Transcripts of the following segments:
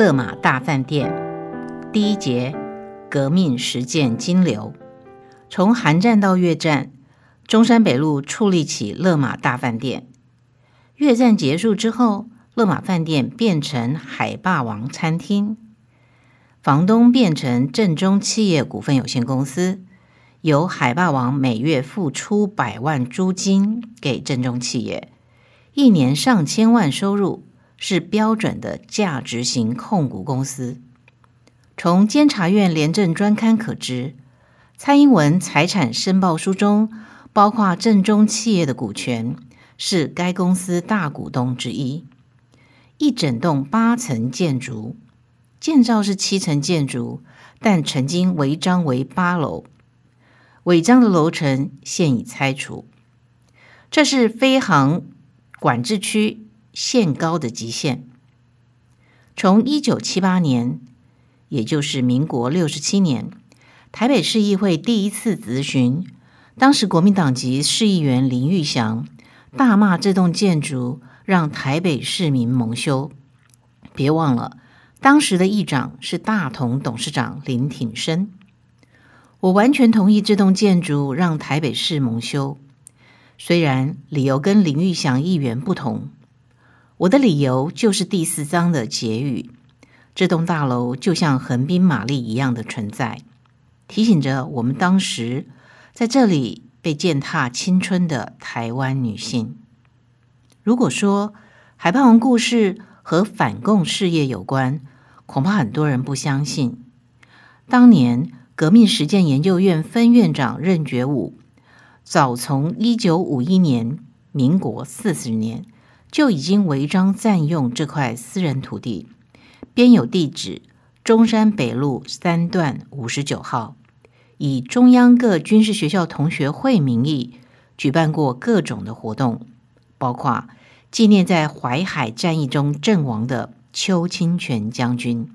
勒马大饭店，第一节，革命实践金流。从韩战到越战，中山北路矗立起勒马大饭店。越战结束之后，勒马饭店变成海霸王餐厅，房东变成正中企业股份有限公司，由海霸王每月付出百万租金给正中企业，一年上千万收入。是标准的价值型控股公司。从监察院廉政专刊可知，蔡英文财产申报书中包括正中企业的股权，是该公司大股东之一。一整栋八层建筑，建造是七层建筑，但曾经违章为八楼，违章的楼层现已拆除。这是飞航管制区。限高的极限。从一九七八年，也就是民国六十七年，台北市议会第一次咨询，当时国民党籍市议员林玉祥大骂这栋建筑让台北市民蒙羞。别忘了，当时的议长是大同董事长林挺生。我完全同意这栋建筑让台北市蒙羞，虽然理由跟林玉祥议员不同。我的理由就是第四章的结语，这栋大楼就像横滨玛丽一样的存在，提醒着我们当时在这里被践踏青春的台湾女性。如果说海霸王故事和反共事业有关，恐怕很多人不相信。当年革命实践研究院分院长任觉武，早从一九五一年（民国四十年）。就已经违章占用这块私人土地，编有地址：中山北路三段五十九号，以中央各军事学校同学会名义举办过各种的活动，包括纪念在淮海战役中阵亡的邱清泉将军，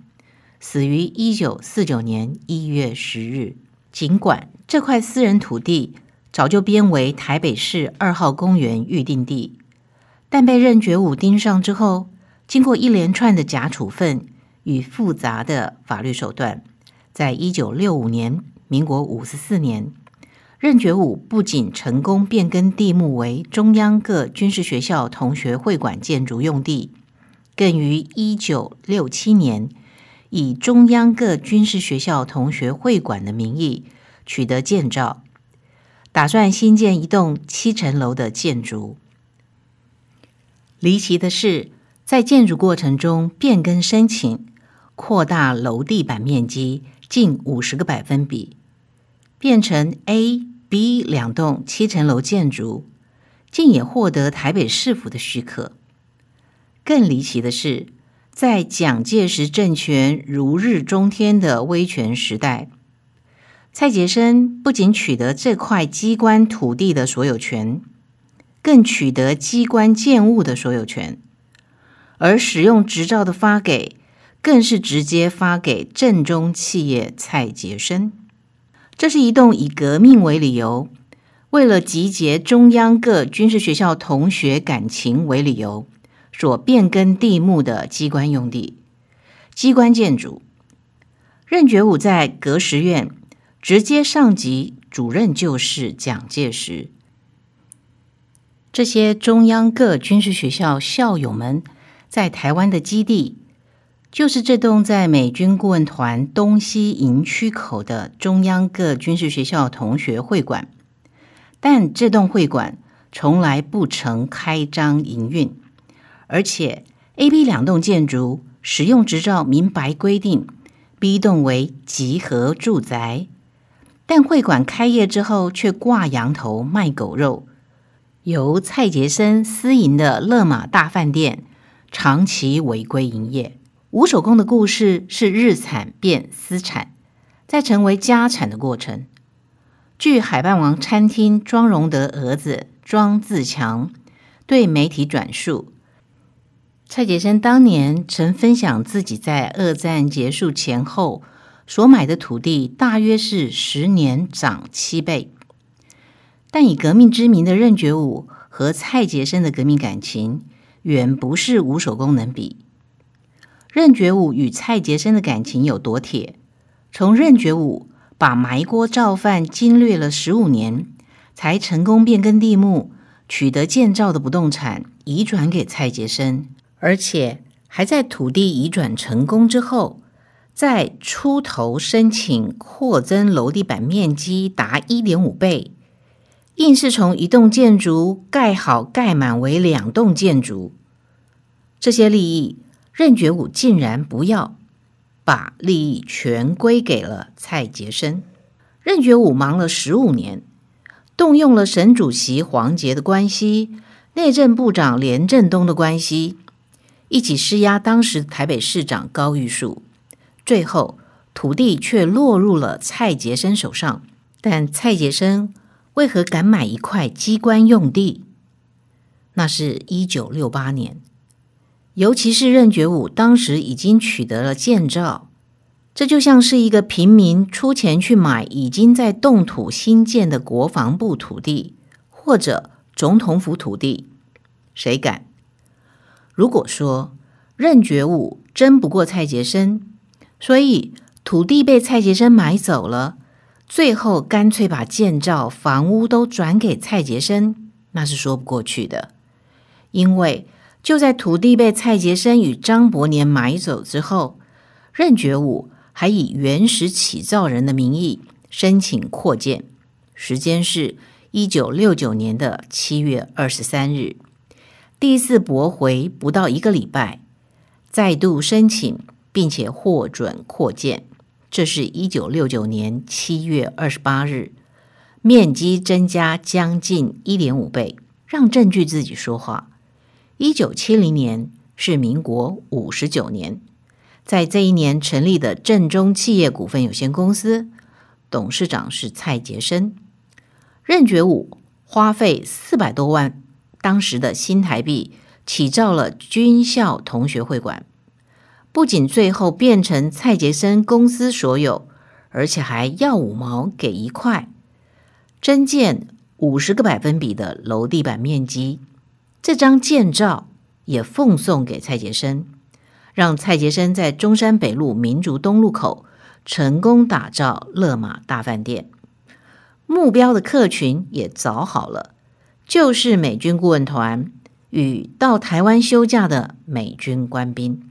死于一九四九年一月十日。尽管这块私人土地早就编为台北市二号公园预定地。但被任觉武盯上之后，经过一连串的假处分与复杂的法律手段，在一九六五年（民国五十四年），任觉武不仅成功变更地目为中央各军事学校同学会馆建筑用地，更于一九六七年以中央各军事学校同学会馆的名义取得建造，打算新建一栋七层楼的建筑。离奇的是，在建筑过程中变更申请，扩大楼地板面积近五十个百分比，变成 A、B 两栋七层楼建筑，竟也获得台北市府的许可。更离奇的是，在蒋介石政权如日中天的威权时代，蔡杰生不仅取得这块机关土地的所有权。更取得机关建物的所有权，而使用执照的发给，更是直接发给正中企业蔡捷生。这是一栋以革命为理由，为了集结中央各军事学校同学感情为理由，所变更地目的机关用地、机关建筑。任觉武在革实院直接上级主任就是蒋介石。这些中央各军事学校校友们在台湾的基地，就是这栋在美军顾问团东西营区口的中央各军事学校同学会馆。但这栋会馆从来不曾开张营运，而且 A、B 两栋建筑使用执照明白规定，B 栋为集合住宅，但会馆开业之后却挂羊头卖狗肉。由蔡杰森私营的乐马大饭店长期违规营业。吴守功的故事是日产变私产，再成为家产的过程。据海霸王餐厅庄荣德儿子庄自强对媒体转述，蔡杰森当年曾分享自己在二战结束前后所买的土地，大约是十年涨七倍。但以革命之名的任觉武和蔡杰生的革命感情，远不是吴守功能比。任觉武与蔡杰生的感情有多铁？从任觉武把埋锅造饭经略了十五年，才成功变更地目，取得建造的不动产移转给蔡杰生，而且还在土地移转成功之后，再出头申请扩增楼地板面积达一点五倍。硬是从一栋建筑盖好盖满为两栋建筑，这些利益任觉武竟然不要，把利益全归给了蔡杰生。任觉武忙了十五年，动用了省主席黄杰的关系、内政部长连振东的关系，一起施压当时台北市长高玉树，最后土地却落入了蔡杰生手上。但蔡杰生。为何敢买一块机关用地？那是一九六八年，尤其是任觉武当时已经取得了建造，这就像是一个平民出钱去买已经在冻土新建的国防部土地或者总统府土地，谁敢？如果说任觉武争不过蔡杰生，所以土地被蔡杰生买走了。最后，干脆把建造房屋都转给蔡杰生，那是说不过去的。因为就在土地被蔡杰生与张伯年买走之后，任觉武还以原始起造人的名义申请扩建，时间是一九六九年的七月二十三日。第一次驳回不到一个礼拜，再度申请，并且获准扩建。这是一九六九年七月二十八日，面积增加将近一点五倍，让证据自己说话。一九七零年是民国五十九年，在这一年成立的正中企业股份有限公司，董事长是蔡杰生。任觉武花费四百多万，当时的新台币，起造了军校同学会馆。不仅最后变成蔡杰生公司所有，而且还要五毛给一块，增建五十个百分比的楼地板面积。这张建照也奉送给蔡杰生，让蔡杰生在中山北路民族东路口成功打造乐马大饭店。目标的客群也找好了，就是美军顾问团与到台湾休假的美军官兵。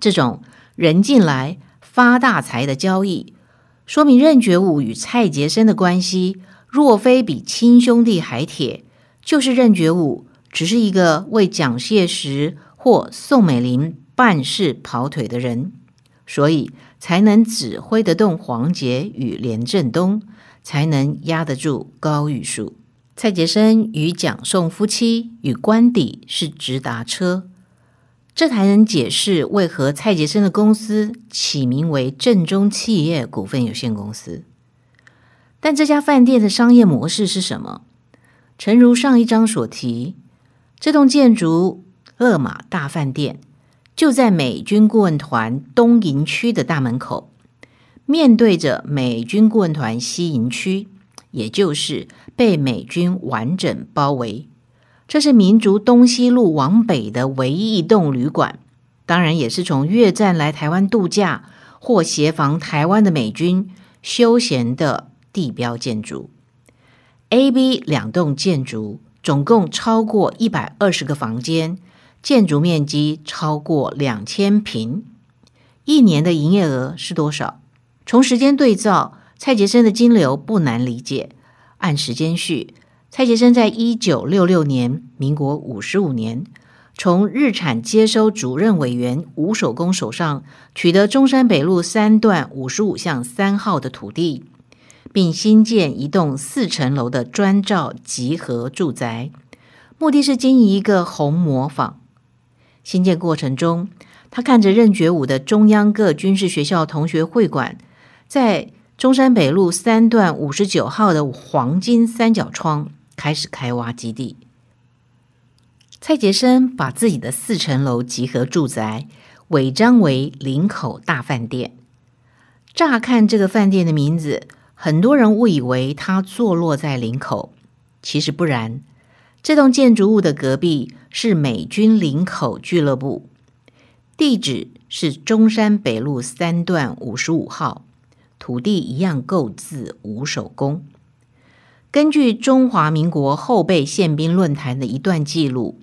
这种人进来发大财的交易，说明任觉武与蔡杰生的关系，若非比亲兄弟还铁，就是任觉武只是一个为蒋介石或宋美龄办事跑腿的人，所以才能指挥得动黄杰与连振东，才能压得住高玉树。蔡杰生与蒋宋夫妻与官邸是直达车。这才能解释为何蔡杰森的公司起名为正中企业股份有限公司。但这家饭店的商业模式是什么？诚如上一章所提，这栋建筑勒马大饭店就在美军顾问团东营区的大门口，面对着美军顾问团西营区，也就是被美军完整包围。这是民族东西路往北的唯一一栋旅馆，当然也是从越战来台湾度假或协防台湾的美军休闲的地标建筑。A、B 两栋建筑总共超过一百二十个房间，建筑面积超过两千平，一年的营业额是多少？从时间对照，蔡杰生的金流不难理解，按时间序。蔡捷生在一九六六年（民国五十五年）从日产接收主任委员吴守功手上取得中山北路三段五十五巷三号的土地，并新建一栋四层楼的专造集合住宅，目的是经营一个红磨坊。新建过程中，他看着任觉武的中央各军事学校同学会馆在中山北路三段五十九号的黄金三角窗。开始开挖基地。蔡杰生把自己的四层楼集合住宅伪装为林口大饭店。乍看这个饭店的名字，很多人误以为它坐落在林口，其实不然。这栋建筑物的隔壁是美军林口俱乐部，地址是中山北路三段五十五号，土地一样购置无手工。根据中华民国后备宪兵论坛的一段记录，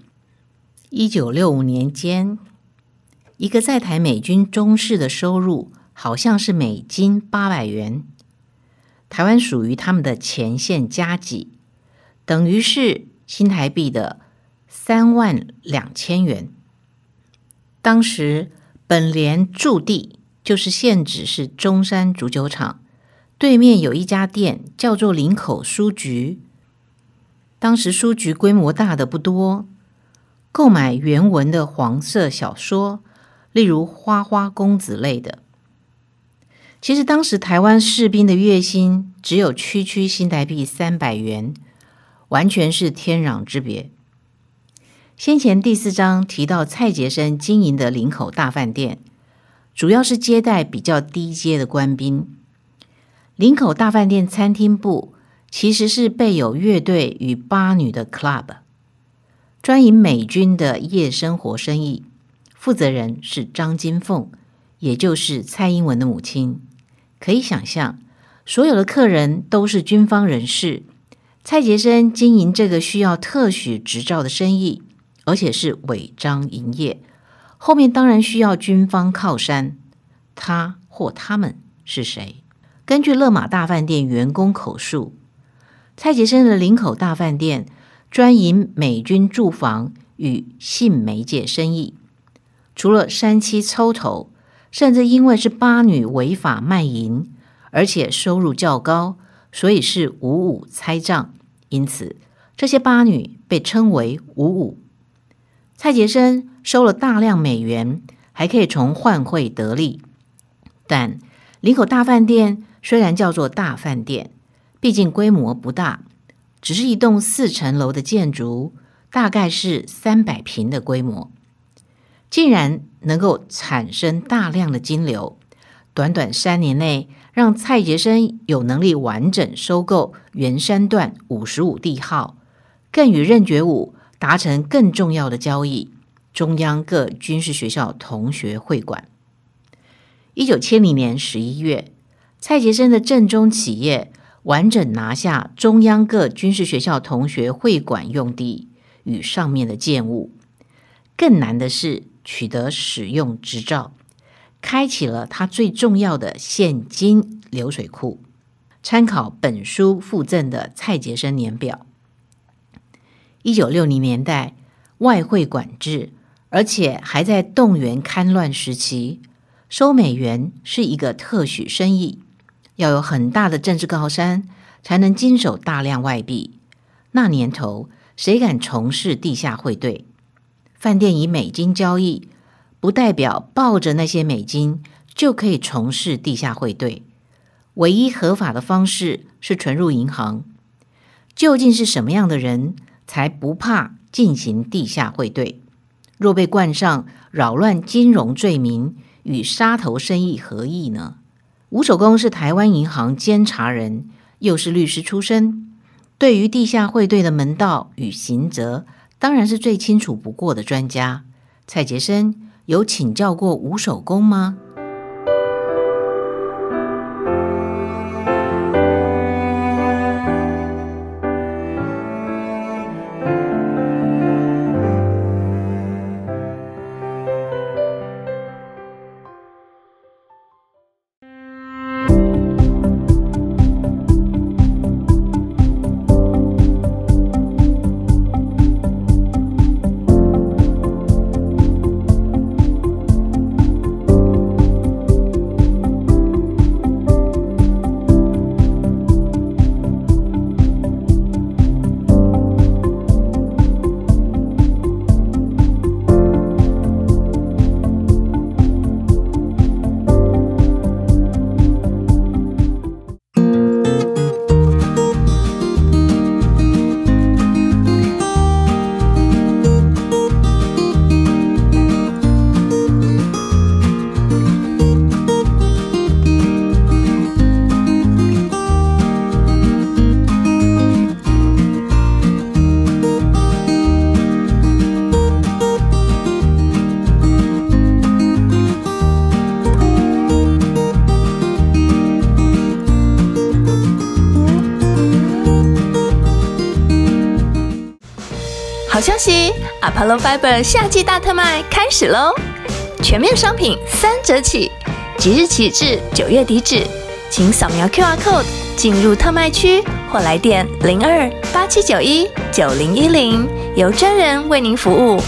一九六五年间，一个在台美军中士的收入好像是美金八百元，台湾属于他们的前线加给，等于是新台币的三万两千元。当时本连驻地就是现址是中山足球场，对面有一家店，叫做林口书局。当时书局规模大的不多，购买原文的黄色小说，例如花花公子类的。其实当时台湾士兵的月薪只有区区新台币三百元，完全是天壤之别。先前第四章提到蔡杰生经营的林口大饭店，主要是接待比较低阶的官兵。林口大饭店餐厅部其实是备有乐队与八女的 club，专营美军的夜生活生意。负责人是张金凤，也就是蔡英文的母亲。可以想象，所有的客人都是军方人士。蔡杰生经营这个需要特许执照的生意，而且是违章营业，后面当然需要军方靠山。他或他们是谁？根据勒马大饭店员工口述，蔡杰生的林口大饭店专营美军住房与性媒介生意。除了三妻抽头，甚至因为是八女违法卖淫，而且收入较高，所以是五五拆账。因此，这些八女被称为五五。蔡杰生收了大量美元，还可以从换汇得利，但林口大饭店。虽然叫做大饭店，毕竟规模不大，只是一栋四层楼的建筑，大概是三百平的规模，竟然能够产生大量的金流，短短三年内让蔡杰生有能力完整收购圆山段五十五地号，更与任觉武达成更重要的交易——中央各军事学校同学会馆。一九七零年十一月。蔡杰生的正中企业完整拿下中央各军事学校同学会馆用地与上面的建物，更难的是取得使用执照，开启了他最重要的现金流水库。参考本书附赠的蔡杰生年表，一九六零年代外汇管制，而且还在动员戡乱时期，收美元是一个特许生意。要有很大的政治靠山，才能经手大量外币。那年头，谁敢从事地下汇兑？饭店以美金交易，不代表抱着那些美金就可以从事地下汇兑。唯一合法的方式是存入银行。究竟是什么样的人才不怕进行地下汇兑？若被冠上扰乱金融罪名，与杀头生意何异呢？吴守功是台湾银行监察人，又是律师出身，对于地下汇兑的门道与行则，当然是最清楚不过的专家。蔡杰生有请教过吴守功吗？消息，Apollo Fiber 夏季大特卖开始喽，全面商品三折起，即日起至九月底止，请扫描 QR Code 进入特卖区或来电零二八七九一九零一零，由专人为您服务。